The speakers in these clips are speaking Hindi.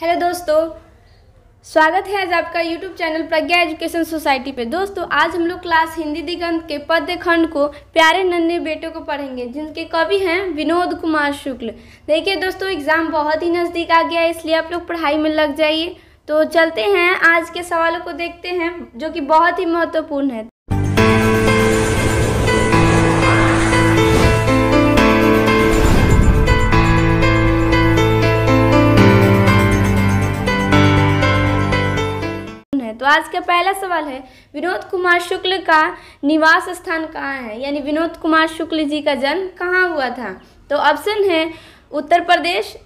हेलो दोस्तों स्वागत है आज आपका YouTube channel Pragya education society पे दोस्तों आज हम लोग क्लास हिंदी दिगंत के पद्य खंड को प्यारे नन्हे बेटों को पढ़ेंगे जिनके कवि हैं विनोद कुमार शुक्ल देखिए दोस्तों एग्ज़ाम बहुत ही नज़दीक आ गया है इसलिए आप लोग पढ़ाई में लग जाइए तो चलते हैं आज के सवालों को देखते हैं जो कि बहुत ही महत्वपूर्ण है आज का पहला सवाल है विनोद कुमार शुक्ल का निवास स्थान कहाँ है यानी विनोद कुमार शुक्ल जी का जन्म कहाँ हुआ था तो ऑप्शन है उत्तर प्रदेश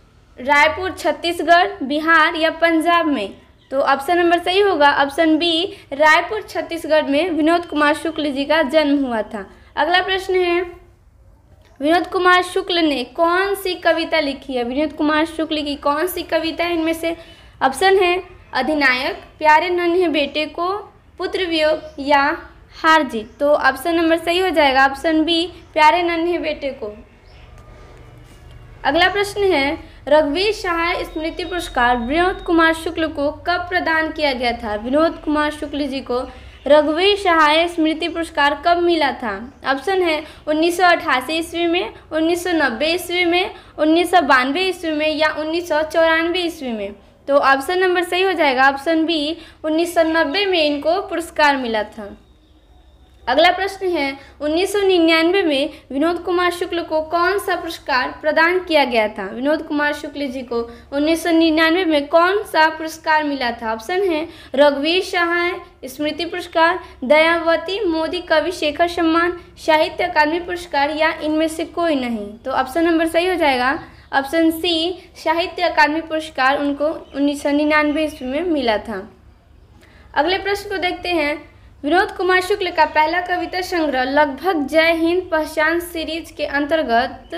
रायपुर छत्तीसगढ़ बिहार या पंजाब में तो ऑप्शन नंबर सही होगा ऑप्शन बी रायपुर छत्तीसगढ़ में विनोद कुमार शुक्ल जी का जन्म हुआ था अगला प्रश्न है विनोद कुमार शुक्ल ने कौन सी कविता लिखी है विनोद कुमार शुक्ल की कौन सी कविता इनमें से ऑप्शन है अधिनायक प्यारे नन्हे बेटे को पुत्र वियोग या हार जीत तो ऑप्शन नंबर सही हो जाएगा ऑप्शन बी प्यारे नन्हे बेटे को अगला प्रश्न है रघुवीर सहाय स्मृति पुरस्कार विनोद कुमार शुक्ल को कब प्रदान किया गया था विनोद कुमार शुक्ल जी को रघुवीर सहाय स्मृति पुरस्कार कब मिला था ऑप्शन है 1988 ईस्वी में 1990 ईस्वी में उन्नीस ईस्वी में या उन्नीस ईस्वी में तो ऑप्शन नंबर सही हो जाएगा ऑप्शन बी उन्नीस में इनको पुरस्कार मिला था अगला प्रश्न है 1999 में विनोद कुमार शुक्ल को कौन सा पुरस्कार प्रदान किया गया था विनोद कुमार शुक्ल जी को 1999 में कौन सा पुरस्कार मिला था ऑप्शन है रघुवीर सहाय स्मृति पुरस्कार दयावती मोदी कवि शेखर सम्मान साहित्य अकादमी पुरस्कार या इनमें से कोई नहीं तो ऑप्शन नंबर सही हो जाएगा ऑप्शन सी साहित्य अकादमी पुरस्कार उनको उन्नीस सौ निन्यानवे ईस्वी में मिला था अगले प्रश्न को देखते हैं विनोद कुमार शुक्ल का पहला कविता संग्रह लगभग जय हिंद पहचान सीरीज के अंतर्गत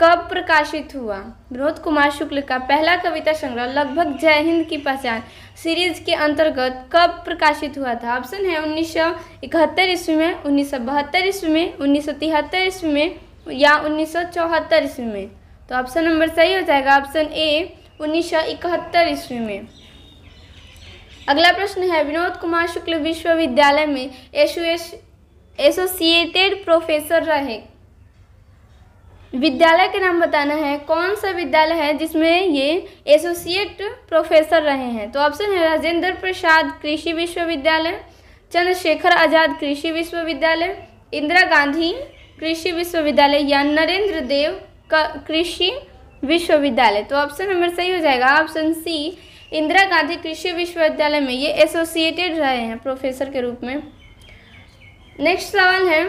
कब प्रकाशित हुआ विनोद कुमार शुक्ल का पहला कविता संग्रह लगभग जय हिंद की पहचान सीरीज के अंतर्गत कब प्रकाशित हुआ था ऑप्शन है उन्नीस सौ इकहत्तर ईस्वी में उन्नीस सौ बहत्तर ईस्वी में उन्नीस सौ तिहत्तर ईस्वी में या उन्नीस सौ चौहत्तर ईस्वी में तो ऑप्शन नंबर सही हो जाएगा ऑप्शन ए उन्नीस सौ इकहत्तर ईस्वी में अगला प्रश्न है विनोद कुमार शुक्ल विश्वविद्यालय में एसोसिएटेड प्रोफेसर रहे विद्यालय के नाम बताना है कौन सा विद्यालय है जिसमें ये एसोसिएट प्रोफेसर रहे हैं तो ऑप्शन है राजेंद्र प्रसाद कृषि विश्वविद्यालय चंद्रशेखर आज़ाद कृषि विश्वविद्यालय इंदिरा गांधी कृषि विश्वविद्यालय या नरेंद्र देव कृषि विश्वविद्यालय तो ऑप्शन नंबर सही हो जाएगा ऑप्शन सी इंदिरा गांधी कृषि विश्वविद्यालय में ये एसोसिएटेड रहे हैं प्रोफेसर के रूप में नेक्स्ट सवाल है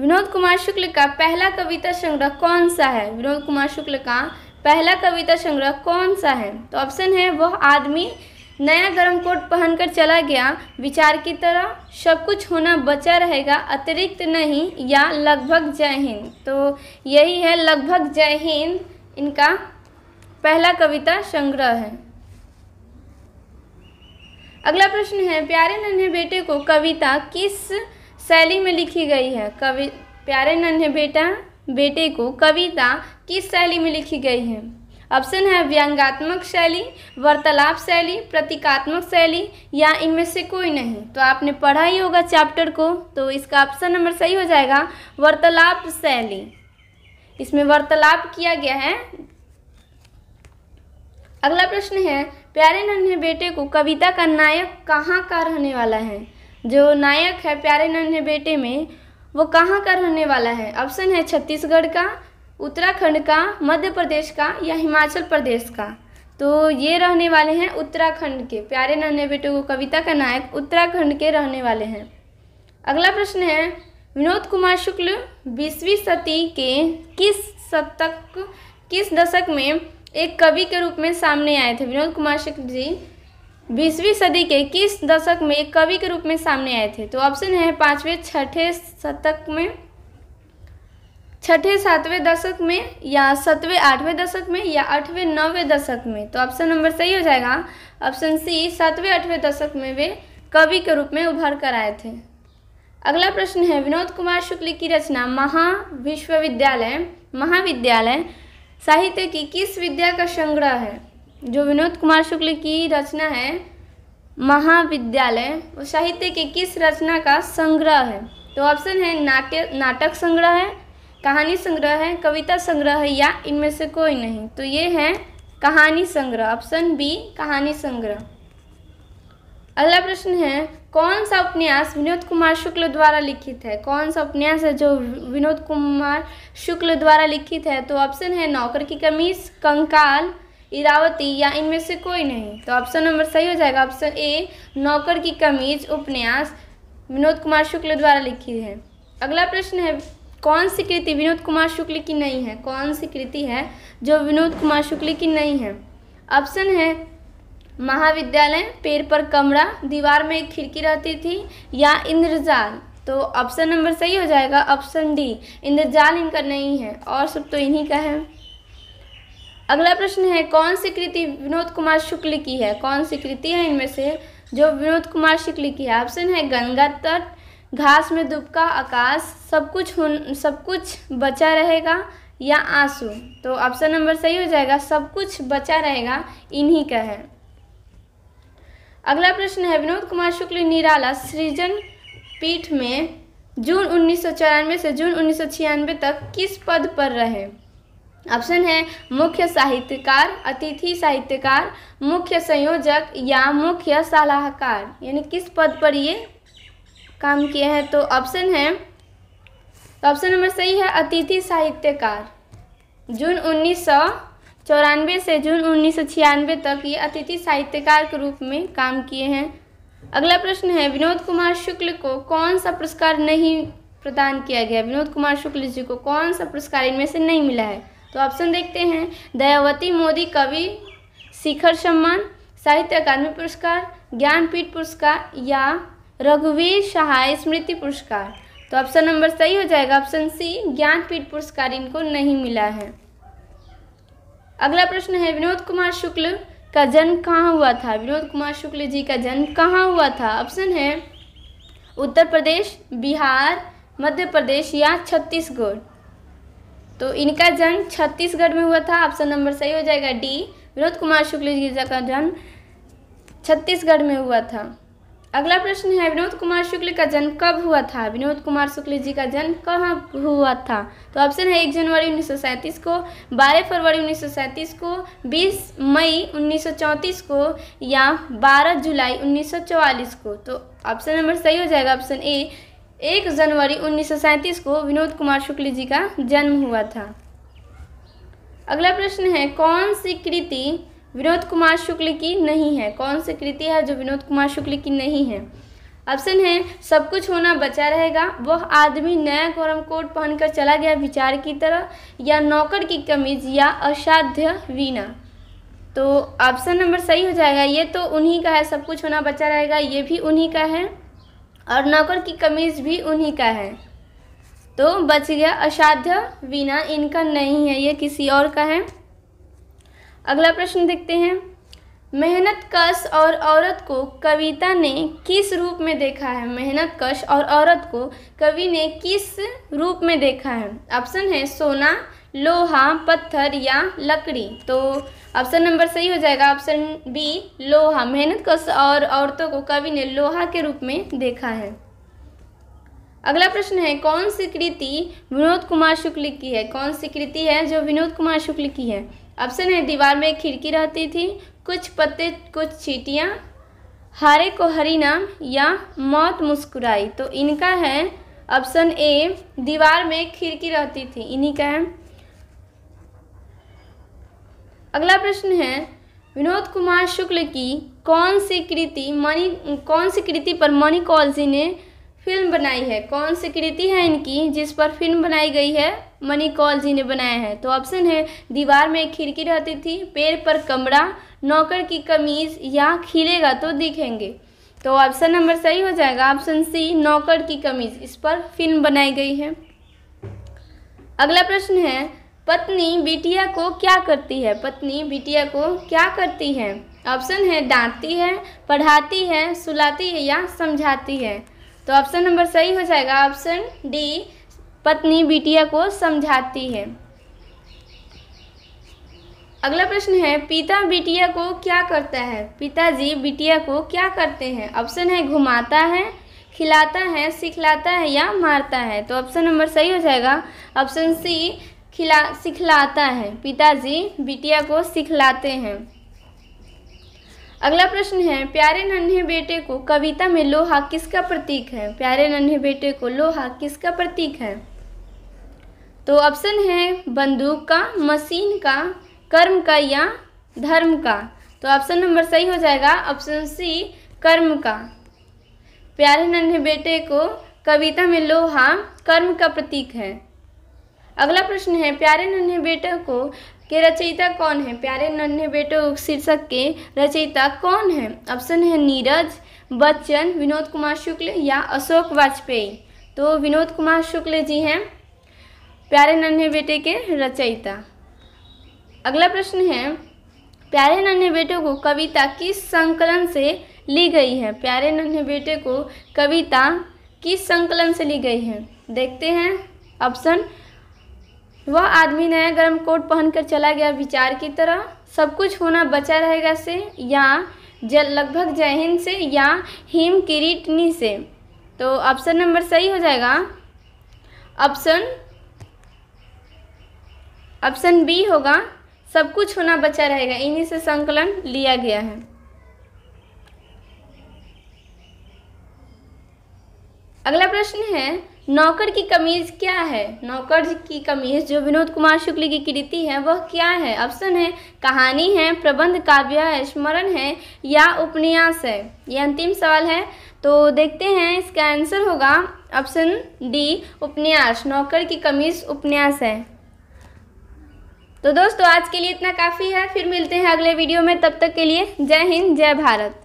विनोद कुमार शुक्ल का पहला कविता संग्रह कौन सा है विनोद कुमार शुक्ल का पहला कविता संग्रह कौन सा है तो ऑप्शन है वह आदमी नया गर्म कोट पहनकर चला गया विचार की तरह सब कुछ होना बचा रहेगा अतिरिक्त नहीं या लगभग जय हिंद तो यही है लगभग जय हिंद इनका पहला कविता संग्रह है अगला प्रश्न है प्यारे नन्हे बेटे को कविता किस शैली में लिखी गई है कवि प्यारे नन्हे बेटा बेटे को कविता किस शैली में लिखी गई है ऑप्शन है व्यंगात्मक शैली वार्तालाप शैली प्रतीकात्मक शैली या इनमें से कोई नहीं तो आपने पढ़ा ही होगा चैप्टर को तो इसका ऑप्शन नंबर सही हो जाएगा वार्तालाप शैली इसमें वार्तालाप किया गया है अगला प्रश्न है प्यारे नन्हे बेटे को कविता का नायक कहाँ का रहने वाला है जो नायक है प्यारे नन्हे बेटे में वो कहाँ का रहने वाला है ऑप्शन है छत्तीसगढ़ का उत्तराखंड का मध्य प्रदेश का या हिमाचल प्रदेश का तो ये रहने वाले हैं उत्तराखंड के प्यारे नन्हे बेटे को कविता का नायक उत्तराखंड के रहने वाले हैं अगला प्रश्न है विनोद कुमार शुक्ल बीसवीं सदी के किस शतक किस दशक में एक कवि के रूप में सामने आए थे विनोद कुमार शुक्ल जी बीसवीं सदी के किस दशक में एक कवि के रूप में सामने आए थे तो ऑप्शन है पाँचवें छठे शतक में छठे सातवें दशक में या सातवें आठवें दशक में या आठवें नौवें दशक में तो ऑप्शन नंबर सही हो जाएगा ऑप्शन सी सातवें आठवें दशक में वे कवि के रूप में उभर कर आए थे अगला प्रश्न है विनोद कुमार शुक्ल की रचना महा विश्वविद्यालय महाविद्यालय साहित्य की किस विद्या का संग्रह है जो विनोद कुमार शुक्ल की रचना है महाविद्यालय वो साहित्य की किस रचना का संग्रह है तो ऑप्शन है नाट्य नाटक संग्रह है कहानी संग्रह है कविता संग्रह है या इनमें से कोई नहीं तो ये है कहानी संग्रह ऑप्शन बी कहानी संग्रह अगला प्रश्न है कौन सा उपन्यास विनोद कुमार शुक्ल द्वारा लिखित है कौन सा उपन्यास है जो विनोद कुमार शुक्ल द्वारा लिखित है तो ऑप्शन है नौकर की कमीज कंकाल इरावती या इनमें से कोई नहीं तो ऑप्शन नंबर सही हो जाएगा ऑप्शन ए नौकर की कमीज उपन्यास विनोद कुमार शुक्ल द्वारा लिखी है अगला प्रश्न है कौन सी कृति विनोद कुमार शुक्ल की नहीं है कौन सी कृति है जो विनोद कुमार शुक्ल की नहीं है ऑप्शन है महाविद्यालय पेड़ पर कमरा दीवार में एक खिड़की रहती थी या इंद्रजाल तो ऑप्शन नंबर सही हो जाएगा ऑप्शन डी इंद्रजाल इनका नहीं है और सब तो इन्हीं का है अगला प्रश्न है कौन सी कृति विनोद कुमार शुक्ल की है कौन सी कृति है इनमें से जो विनोद कुमार शुक्ल की है ऑप्शन है गंगा तट घास में दुबका आकाश सब कुछ सब कुछ बचा रहेगा या आंसू तो ऑप्शन नंबर सही हो जाएगा सब कुछ बचा रहेगा इन्हीं का है अगला प्रश्न है विनोद कुमार शुक्ल निराला सृजन पीठ में जून उन्नीस से जून उन्नीस तक किस पद पर रहे ऑप्शन है मुख्य साहित्यकार अतिथि साहित्यकार मुख्य संयोजक या मुख्य सलाहकार यानी किस पद पर ये काम किए हैं तो ऑप्शन है तो ऑप्शन नंबर सही है अतिथि साहित्यकार जून उन्नीस चौरानवे से जून उन्नीस तक ये अतिथि साहित्यकार के रूप में काम किए हैं अगला प्रश्न है विनोद कुमार शुक्ल को कौन सा पुरस्कार नहीं प्रदान किया गया विनोद कुमार शुक्ल जी को कौन सा पुरस्कार इनमें से नहीं मिला है तो ऑप्शन देखते हैं दयावती मोदी कवि शिखर सम्मान साहित्य अकादमी पुरस्कार ज्ञानपीठ पुरस्कार या रघुवीर सहाय स्मृति पुरस्कार तो ऑप्शन नंबर सही हो जाएगा ऑप्शन सी ज्ञानपीठ पुरस्कार इनको नहीं मिला है अगला प्रश्न है विनोद कुमार शुक्ल का जन्म कहाँ हुआ था विनोद कुमार शुक्ल जी का जन्म कहाँ हुआ था ऑप्शन है उत्तर प्रदेश बिहार मध्य प्रदेश या छत्तीसगढ़ तो इनका जन्म छत्तीसगढ़ में हुआ था ऑप्शन नंबर सही हो जाएगा डी विनोद कुमार शुक्ल जी का जन्म छत्तीसगढ़ में हुआ था अगला प्रश्न है विनोद कुमार शुक्ल का जन्म कब हुआ था विनोद कुमार शुक्ल जी का जन्म कहाँ हुआ था तो ऑप्शन है एक जनवरी उन्नीस सौ सैंतीस को बारह फरवरी उन्नीस सौ सैंतीस को बीस मई उन्नीस सौ चौंतीस को या बारह जुलाई उन्नीस सौ को तो ऑप्शन नंबर सही हो जाएगा ऑप्शन ए एक जनवरी उन्नीस सौ सैंतीस को विनोद कुमार शुक्ल जी का जन्म हुआ था अगला प्रश्न है कौन सी कृति विनोद कुमार शुक्ल की नहीं है कौन सी कृति है जो विनोद कुमार शुक्ल की नहीं है ऑप्शन है सब कुछ होना बचा रहेगा वह आदमी नया गौरम कोट पहनकर चला गया विचार की तरह या नौकर की कमीज या असाध्य वीणा तो ऑप्शन नंबर सही हो जाएगा ये तो उन्हीं का है सब कुछ होना बचा रहेगा ये भी उन्हीं का है और नौकर की कमीज भी उन्हीं का है तो बच गया असाध्य वीणा इनका नहीं है ये किसी और का है अगला प्रश्न देखते हैं मेहनत कश और औरत को कविता ने किस रूप में देखा है मेहनत कश और औरत को कवि ने किस रूप में देखा है ऑप्शन है सोना लोहा पत्थर या लकड़ी तो ऑप्शन नंबर सही हो जाएगा ऑप्शन बी लोहा मेहनत कश और औरतों को कवि ने लोहा के रूप में देखा है अगला प्रश्न है कौन सी कृति विनोद कुमार शुक्ल की है कौन सी कृति है जो विनोद कुमार शुक्ल की है ऑप्शन है दीवार में खिड़की रहती थी कुछ पत्ते कुछ चीटियाँ हारे को हरी नाम या मौत मुस्कुराई तो इनका है ऑप्शन ए दीवार में खिड़की रहती थी इन्हीं का है अगला प्रश्न है विनोद कुमार शुक्ल की कौन सी कृति मणि कौन सी कृति पर मणिकॉल जी ने फिल्म बनाई है कौन सी कृति है इनकी जिस पर फिल्म बनाई गई है मनी कॉल जी ने बनाया है तो ऑप्शन है दीवार में खिड़की रहती थी पेड़ पर कमरा नौकर की कमीज या खिलेगा तो दिखेंगे तो ऑप्शन नंबर सही हो जाएगा ऑप्शन सी नौकर की कमीज इस पर फिल्म बनाई गई है अगला प्रश्न है पत्नी बिटिया को क्या करती है पत्नी बिटिया को क्या करती है ऑप्शन है डांटती है पढ़ाती है सुलाती है या समझाती है तो ऑप्शन नंबर सही हो जाएगा ऑप्शन डी पत्नी बिटिया को समझाती है अगला प्रश्न है पिता बिटिया को क्या करता है पिताजी बिटिया को क्या करते हैं ऑप्शन है घुमाता है खिलाता है सिखलाता है या मारता है तो ऑप्शन नंबर सही हो जाएगा ऑप्शन सी खिला सिखलाता है पिताजी बिटिया को सिखलाते हैं अगला प्रश्न है प्यारे नन्हे बेटे को कविता में लोहा किसका प्रतीक है प्यारे नन्हे बेटे को लोहा किसका प्रतीक है तो ऑप्शन है बंदूक का मशीन का कर्म का या धर्म का तो ऑप्शन नंबर सही हो जाएगा ऑप्शन सी कर्म का प्यारे नन्हे बेटे को कविता में लोहा कर्म का प्रतीक है अगला प्रश्न है प्यारे नन्हे बेटे को के रचयिता कौन है प्यारे नन्हे बेटे शीर्षक के रचयिता कौन है ऑप्शन है नीरज बच्चन विनोद कुमार शुक्ल या अशोक वाजपेयी तो विनोद कुमार शुक्ल जी हैं प्यारे नन्हे बेटे के रचयिता अगला प्रश्न है प्यारे नन्हे बेटे को कविता किस संकलन से ली गई है प्यारे नन्हे बेटे को कविता किस संकलन से ली गई है देखते हैं ऑप्शन वह आदमी नया गर्म कोट पहनकर चला गया विचार की तरह सब कुछ होना बचा रहेगा से या जल लगभग जय से या हिम किरीटनी से तो ऑप्शन नंबर सही हो जाएगा ऑप्शन ऑप्शन बी होगा सब कुछ होना बचा रहेगा इन्हीं से संकलन लिया गया है अगला प्रश्न है नौकर की कमीज क्या है नौकर की कमीज जो विनोद कुमार शुक्ल की कृति है वह क्या है ऑप्शन है कहानी है प्रबंध काव्य है स्मरण है या उपन्यास है ये अंतिम सवाल है तो देखते हैं इसका आंसर होगा ऑप्शन डी उपन्यास नौकर की कमीज उपन्यास है तो दोस्तों आज के लिए इतना काफ़ी है फिर मिलते हैं अगले वीडियो में तब तक के लिए जय हिंद जय भारत